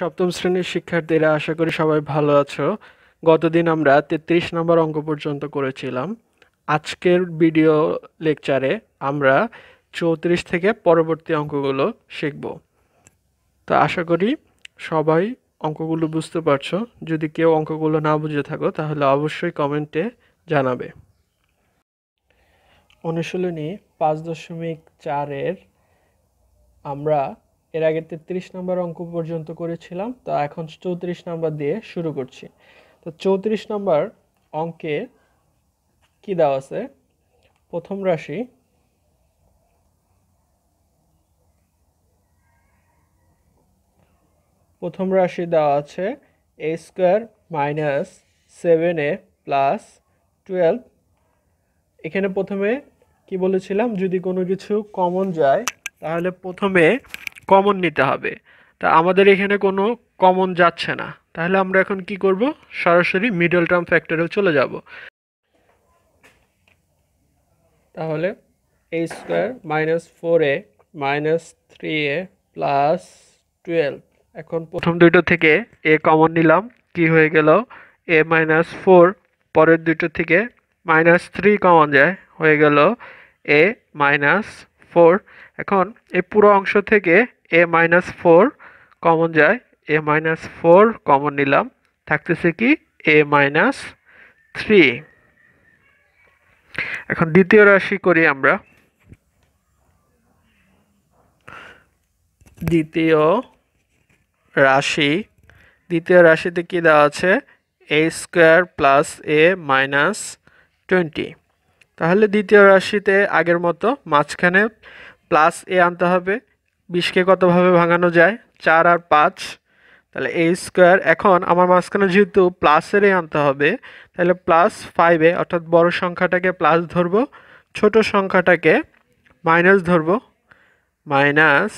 সপ্তম শ্রেণীর শিক্ষার্থীরা আশা করি সবাই ভালো আছো গতদিন আমরা তেত্রিশ নম্বর অঙ্ক পর্যন্ত করেছিলাম আজকের ভিডিও লেকচারে আমরা চৌত্রিশ থেকে পরবর্তী অঙ্কগুলো শিখব তো আশা করি সবাই অঙ্কগুলো বুঝতে পারছো যদি কেউ অঙ্কগুলো না বুঝে থাকো তাহলে অবশ্যই কমেন্টে জানাবে অনুশীলনী পাঁচ দশমিক চারের আমরা এর আগে তেত্রিশ নম্বর অঙ্ক পর্যন্ত করেছিলাম তো এখন চৌত্রিশ নম্বর দিয়ে শুরু করছি তো চৌত্রিশ নম্বর অঙ্কে কি দেওয়া আছে প্রথম রাশি প্রথম রাশি দেওয়া আছে A square minus seven A plus twelve এখানে প্রথমে কি বলেছিলাম যদি কোনো কিছু কমন যায় তাহলে প্রথমে কমন নিতে হবে তা আমাদের এখানে কোনো কমন যাচ্ছে না তাহলে আমরা এখন কি করব সরাসরি মিডল টার্ম ফ্যাক্টরেও চলে যাব তাহলে A square minus four A minus three A plus twelve এখন প্রথম দুটো থেকে এ কমন নিলাম কি হয়ে গেল এ মাইনাস ফোর পরের দুটো থেকে মাইনাস থ্রি কমন যায় হয়ে গেল এ মাইনাস ফোর এখন এই পুরো অংশ থেকে এ মাইনাস ফোর কমন যায় এ মাইনাস ফোর কমন নিলাম থাকতেছে কি এ মাইনাস থ্রি এখন দ্বিতীয় রাশি করি আমরা দ্বিতীয় রাশি দ্বিতীয় রাশিতে কি দেওয়া আছে A square plus A minus twenty তাহলে দ্বিতীয় রাশিতে আগের মতো মাঝখানে প্লাস এ আনতে হবে বিশকে কতভাবে ভাঙানো যায় চার আর পাঁচ তাহলে এ স্কোয়ার এখন আমার মাঝখানে যেহেতু প্লাসেরই আনতে হবে তাহলে প্লাস ফাইভে অর্থাৎ বড় সংখ্যাটাকে প্লাস ধরব ছোট সংখ্যাটাকে মাইনাস ধরব minus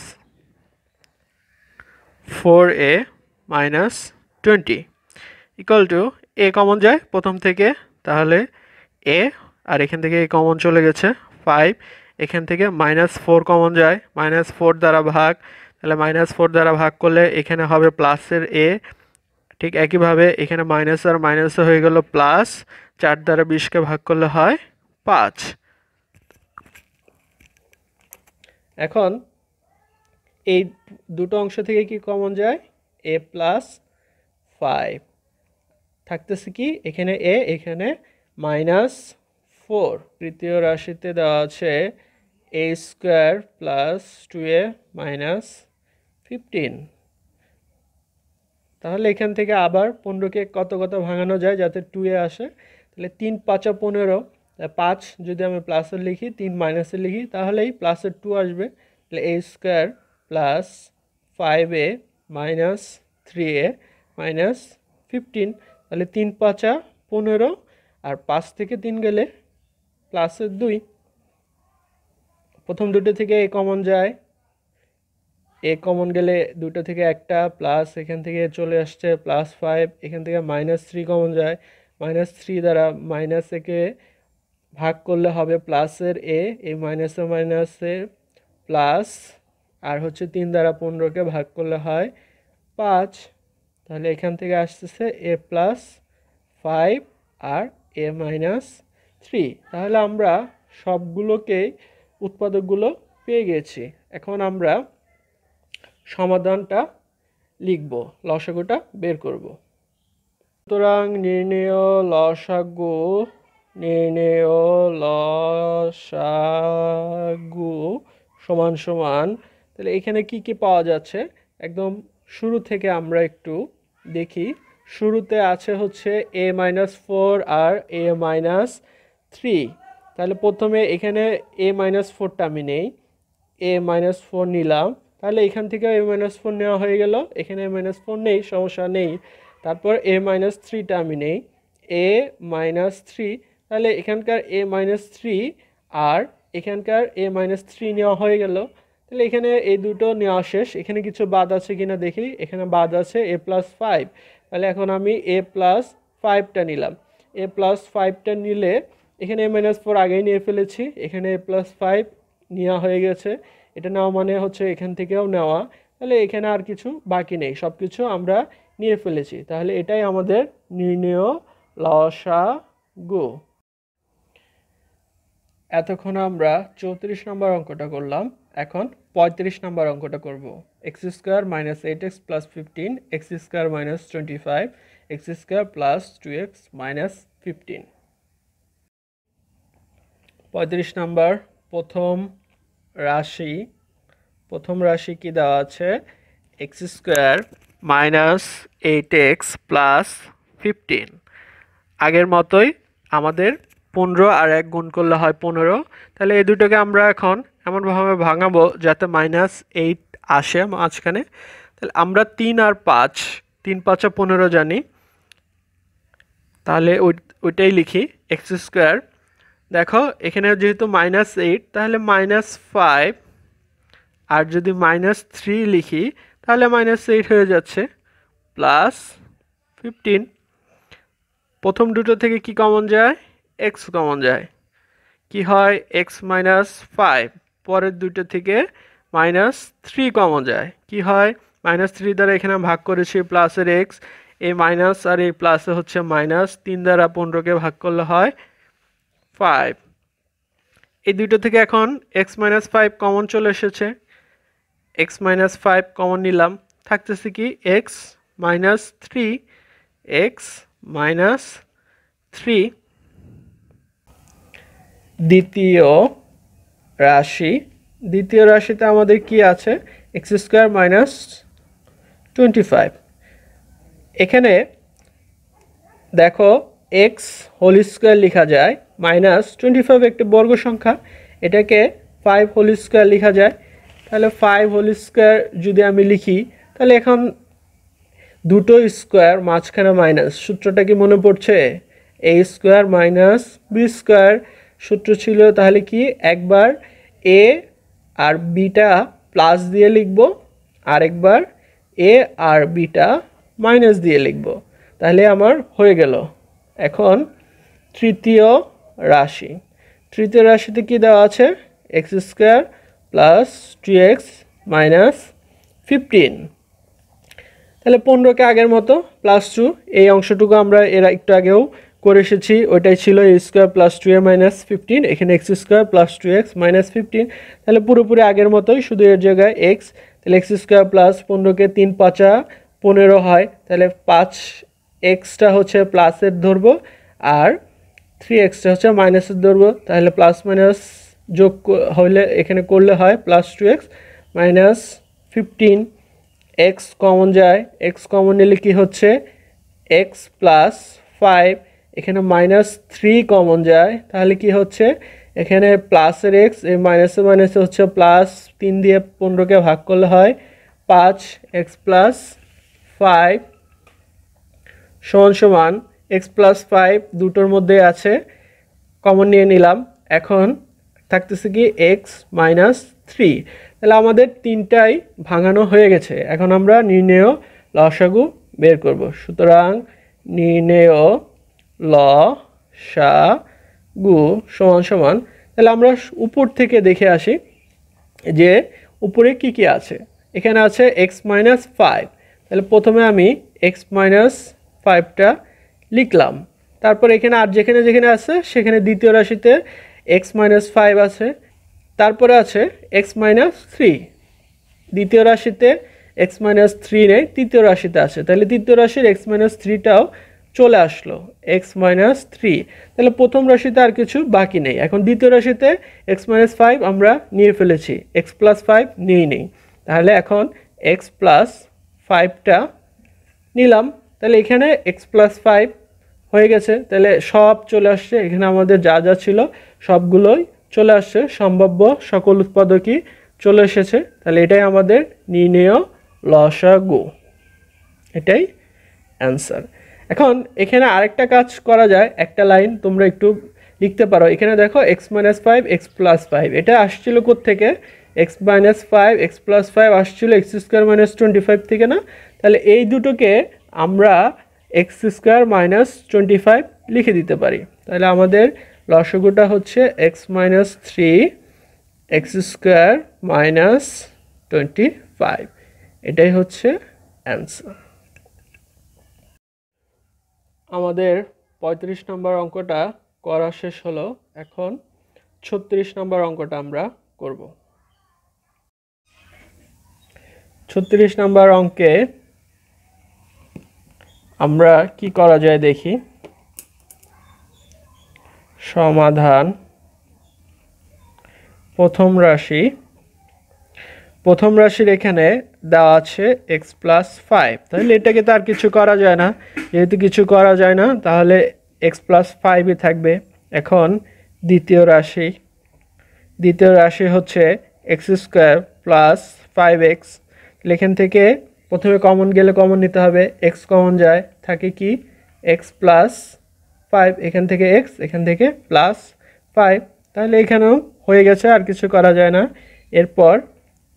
four A minus twenty equal to A common যায় প্রথম থেকে তাহলে এ আর এখান থেকে এ কমন চলে গেছে ফাইভ এখান থেকে মাইনাস ফোর কমন যায় মাইনাস ফোর দ্বারা ভাগ তাহলে মাইনাস ফোর দ্বারা ভাগ করলে এখানে হবে প্লাসের এ ঠিক একইভাবে এখানে মাইনাস আর মাইনাস হয়ে গেল প্লাস চার দ্বারা বিশকে ভাগ করলে হয় পাঁচ এখন এই দুটো অংশ থেকে কি কমন যায় এ প্লাস ফাইভ থাকতেছে কি এখানে এ এখানে মাইনাস ফোর তৃতীয় রাশিতে দেওয়া আছে A square plus two A minus fifteen তাহলে এখান থেকে আবার পনেরোকে কত কত ভাঙানো যায় যাতে টু এ আসে তাহলে তিন পাঁচা পনেরো পাঁচ যদি আমি প্লাসে লিখি তিন মাইনাসে লিখি তাহলেই প্লাসের টু আসবে তাহলে A square plus five A minus three A minus fifteen তাহলে তিন পাঁচা পনেরো আর পাঁচ থেকে তিন গেলে প্লাসের দুই প্রথম দুটো থেকে এ কমন যায় এ কমন গেলে দুটো থেকে একটা প্লাস এখান থেকে চলে আসছে প্লাস ফাইভ এখান থেকে মাইনাস থ্রি কমন যায় মাইনাস থ্রি দ্বারা মাইনাস একে ভাগ করলে হবে প্লাসের এ এই মাইনাসে মাইনাসে প্লাস আর হচ্ছে তিন দ্বারা পনেরোকে ভাগ করলে হয় পাঁচ তাহলে এখান থেকে আসতেছে এ প্লাস ফাইভ আর এ মাইনাস থ্রি তাহলে আমরা সবগুলোকেই উৎপাদকগুলো পেয়ে গেছি এখন আমরা সমাধানটা লিখব লসাগুটা বের করব সুতরাং নির্ণেয় লসাগু নির্ণেয় লসাগু সমান সমান তাহলে এখানে কি কি পাওয়া যাচ্ছে একদম শুরু থেকে আমরা একটু দেখি শুরুতে আছে হচ্ছে এ মাইনাস ফোর আর এ মাইনাস থ্রি তাহলে প্রথমে এখানে এ মাইনাস ফোরটা আমি নেই এ মাইনাস ফোর নিলাম তাহলে এখান থেকে এ মাইনাস ফোর নেওয়া হয়ে গেল এখানে এ মাইনাস ফোর নেই সমস্যা নেই তারপর এ মাইনাস থ্রিটা আমি নেই এ মাইনাস থ্রি তাহলে এখানকার এ মাইনাস থ্রি আর এখানকার এ মাইনাস থ্রি নেওয়া হয়ে গেল তাহলে এখানে এই দুটো নেওয়া শেষ এখানে কিছু বাদ আছে কি না দেখি এখানে বাদ আছে এ প্লাস ফাইভ তাহলে এখন আমি এ প্লাস ফাইভটা নিলাম এ প্লাস ফাইভটা নিলে এখানে মাইনাস ফোর আগেই নিয়ে ফেলেছি এখানে প্লাস ফাইভ নেওয়া হয়ে গেছে এটা নেওয়া মানে হচ্ছে এখান থেকেও নেওয়া তাহলে এখানে আর কিছু বাকি নেই সব কিছু আমরা নিয়ে ফেলেছি তাহলে এটাই আমাদের নির্ণয় লসা গো এতক্ষণ আমরা চৌত্রিশ নম্বর অঙ্কটা করলাম এখন পঁয়ত্রিশ নম্বর অঙ্কটা করব X square minus eight X plus fifteen X square minus twenty five X square plus two x minus fifteen পঁয়ত্রিশ নাম্বার প্রথম রাশি প্রথম রাশি কি দেওয়া আছে x square minus eight X plus fifteen আগের মতোই আমাদের পনেরো আর এক গুণ করলে হয় পনেরো তাহলে এই দুটোকে আমরা এখন এমনভাবে ভাঙাবো যাতে মাইনাস এইট আসে মাঝখানে তাহলে আমরা তিন আর পাঁচ তিন পাঁচও পনেরো জানি তাহলে ওই ওইটাই লিখি এক্স স্কোয়ার দেখো এখানে যেহেতু মাইনাস এইট তাহলে মাইনাস ফাইভ আর যদি মাইনাস থ্রি লিখি তাহলে মাইনাস এইট হয়ে যাচ্ছে প্লাস ফিফটিন প্রথম দুটো থেকে কি কমন যায় এক্স কমন যায় কি হয় এক্স মাইনাস ফাইভ পরের দুটো থেকে মাইনাস থ্রি কমন যায় কি হয় মাইনাস থ্রি দ্বারা এখানে ভাগ করেছি প্লাসের এক্স এই মাইনাস আর এই প্লাসে হচ্ছে মাইনাস তিন দ্বারা পনেরোকে ভাগ করলে হয় ফাইভ এই দুটো থেকে এখন এক্স মাইনাস ফাইভ কমন চলে এসেছে এক্স মাইনাস ফাইভ কমন নিলাম থাকতেছে কি X minus three X minus three দ্বিতীয় রাশি দ্বিতীয় রাশিতে আমাদের কি আছে x square minus twenty five এখানে দেখো এক্স হোল স্কোয়ার লেখা যায় মাইনাস টোয়েন্টি ফাইভ একটি বর্গ সংখ্যা এটাকে ফাইভ হোল স্কোয়ার লেখা যায় তাহলে ফাইভ হোল স্কোয়ার যদি আমি লিখি তাহলে এখন দুটো স্কোয়ার মাঝখানে মাইনাস সূত্রটা কি মনে পড়ছে A square minus B square সূত্র ছিল তাহলে কি একবার এ আর বিটা প্লাস দিয়ে লিখব আরেকবার এ আর বিটা মাইনাস দিয়ে লিখব তাহলে আমার হয়ে গেল এখন তৃতীয় রাশি তৃতীয় রাশিতে কি দেওয়া আছে x square plus two x minus fifteen তাহলে পনেরোকে আগের মতো প্লাস টু এই অংশটুকু আমরা এর একটু আগেও করে এসেছি ওইটাই ছিল A square plus two A minus fifteen এখানে X square plus two x minus fifteen তাহলে পুরোপুরি আগের মতোই শুধু এর জায়গায় এক্স তাহলে এক্স স্কোয়ার প্লাস পনেরোকে তিন পাঁচা পনেরো হয় তাহলে পাঁচ এক্সটা হচ্ছে প্লাসের ধরবো আর থ্রি এক্সটা হচ্ছে মাইনাসের ধরবো তাহলে প্লাস মাইনাস যোগ হলে এখানে করলে হয় plus two x minus fifteen x common যায় এক্স কমন নিলে কী হচ্ছে এক্স প্লাস ফাইভ এখানে মাইনাস থ্রি কমন যায় তাহলে কি হচ্ছে এখানে প্লাসের এক্স এই মাইনাসে মাইনাসে হচ্ছে প্লাস তিন দিয়ে পনেরোকে ভাগ করলে হয় পাঁচ এক্স প্লাস ফাইভ সমান সমান এক্স প্লাস ফাইভ দুটোর মধ্যে আছে কমন নিয়ে নিলাম এখন থাকতেছে কি এক্স মাইনাস থ্রি তাহলে আমাদের তিনটাই ভাঙানো হয়ে গেছে এখন আমরা নির্ণেয় লসাগু বের করব সুতরাং নির্ণেয় ল সা গু সমান সমান তাহলে আমরা উপর থেকে দেখে আসি যে উপরে কি কি আছে এখানে আছে এক্স মাইনাস ফাইভ তাহলে প্রথমে আমি এক্স মাইনাস ফাইভটা লিখলাম তারপর এখানে আর যেখানে যেখানে আছে সেখানে দ্বিতীয় রাশিতে এক্স মাইনাস ফাইভ আছে তারপরে আছে এক্স মাইনাস থ্রি দ্বিতীয় রাশিতে এক্স মাইনাস থ্রি নেই তৃতীয় রাশিতে আছে তাহলে তৃতীয় রাশির এক্স মাইনাস থ্রিটাও চলে আসলো এক্স মাইনাস থ্রি তাহলে প্রথম রাশিতে আর কিছু বাকি নেই এখন দ্বিতীয় রাশিতে এক্স মাইনাস ফাইভ আমরা নিয়ে ফেলেছি এক্স প্লাস ফাইভ নিয়েই নেই তাহলে এখন এক্স প্লাস ফাইভটা নিলাম তাহলে এখানে এক্স প্লাস ফাইভ হয়ে গেছে তাহলে সব চলে আসছে এখানে আমাদের যা যা ছিল সবগুলোই চলে আসছে সম্ভাব্য সকল উৎপাদকই চলে এসেছে তাহলে এটাই আমাদের লসা গো এটাই অ্যান্সার এখন এখানে আরেকটা কাজ করা যায় একটা লাইন তোমরা একটু লিখতে পারো এখানে দেখো x minus five x plus five এটা আসছিল কোথেকে x minus five x plus five আসছিলো x square minus twenty five থেকে না তাহলে এই দুটোকে আমরা x square minus twenty five লিখে দিতে পারি তাহলে আমাদের লসগুটা হচ্ছে x minus three x square minus twenty five এটাই হচ্ছে অ্যান্সার আমাদের পঁয়ত্রিশ নম্বর অঙ্কটা করা শেষ হলো এখন ছত্রিশ নম্বর অঙ্কটা আমরা করব ছত্রিশ নম্বর অঙ্কে আমরা কি করা যায় দেখি সমাধান প্রথম রাশি প্রথম রাশির এখানে দেওয়া আছে এক্স প্লাস ফাইভ তাহলে এটাকে তার কিছু করা যায় না যেহেতু কিছু করা যায় না তাহলে এক্স প্লাস ফাইভই থাকবে এখন দ্বিতীয় রাশি দ্বিতীয় রাশি হচ্ছে x square plus five x এখান থেকে প্রথমে কমন গেলে কমন নিতে হবে এক্স কমন যায় থাকে কি এক্স প্লাস ফাইভ এখান থেকে এক্স এখান থেকে প্লাস ফাইভ তাহলে এখানেও হয়ে গেছে আর কিছু করা যায় না এরপর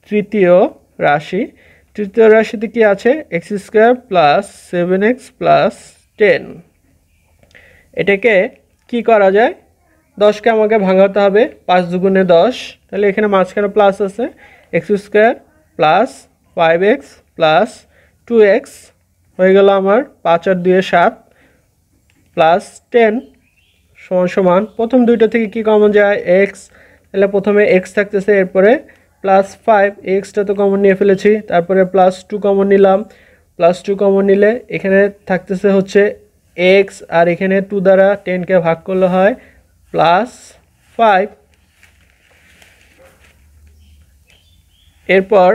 তৃতীয় রাশি তৃতীয় রাশিতে কি আছে x square plus seven x plus ten এটাকে কি করা যায় দশকে আমাকে ভাঙাতে হবে পাঁচ দুগুণে দশ তাহলে এখানে মাঝখানে প্লাস আছে x square plus five x plus two x হয়ে গেল আমার পাঁচ আর দুয়ে সাত প্লাস টেন সমান সমান প্রথম দুইটা থেকে কি কমন যায় এক্স তাহলে প্রথমে এক্স থাকতেছে এরপরে প্লাস ফাইভ এক্সটা তো কমন নিয়ে ফেলেছি তারপরে প্লাস টু কমন নিলাম প্লাস টু কমন নিলে এখানে থাকতেছে হচ্ছে এক্স আর এখানে টু দ্বারা টেনকে ভাগ করলে হয় প্লাস ফাইভ এরপর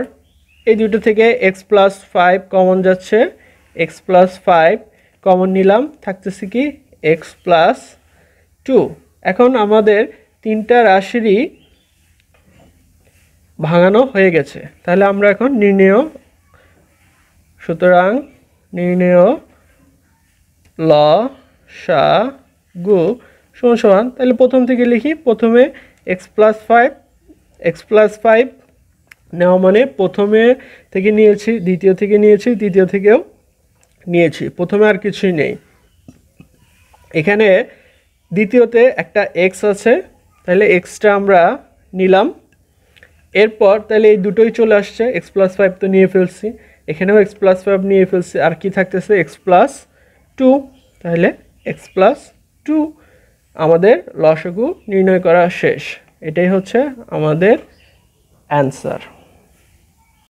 এই দুটো থেকে এক্স প্লাস ফাইভ কমন যাচ্ছে এক্স প্লাস ফাইভ কমন নিলাম থাকতেছে কি এক্স প্লাস টু এখন আমাদের তিনটা রাশিরই ভাঙানো হয়ে গেছে তাহলে আমরা এখন নির্ণেয় সুতরাং নির্ণেয় ল সা গু সমান সমান তাহলে প্রথম থেকে লিখি প্রথমে x plus five x plus five নেওয়া মানে প্রথমে থেকে নিয়েছি দ্বিতীয় থেকে নিয়েছি তৃতীয় থেকেও নিয়েছি প্রথমে আর কিছুই নেই এখানে দ্বিতীয়তে একটা এক্স আছে তাহলে এক্সটা আমরা নিলাম এরপর তাহলে এই দুটোই চলে আসছে এক্স প্লাস ফাইভ তো নিয়ে ফেলছি এখানেও এক্স প্লাস ফাইভ নিয়ে ফেলছি আর কি থাকতেছে এক্স প্লাস টু তাহলে এক্স প্লাস টু আমাদের লসগু নির্ণয় করা শেষ এটাই হচ্ছে আমাদের অ্যান্সার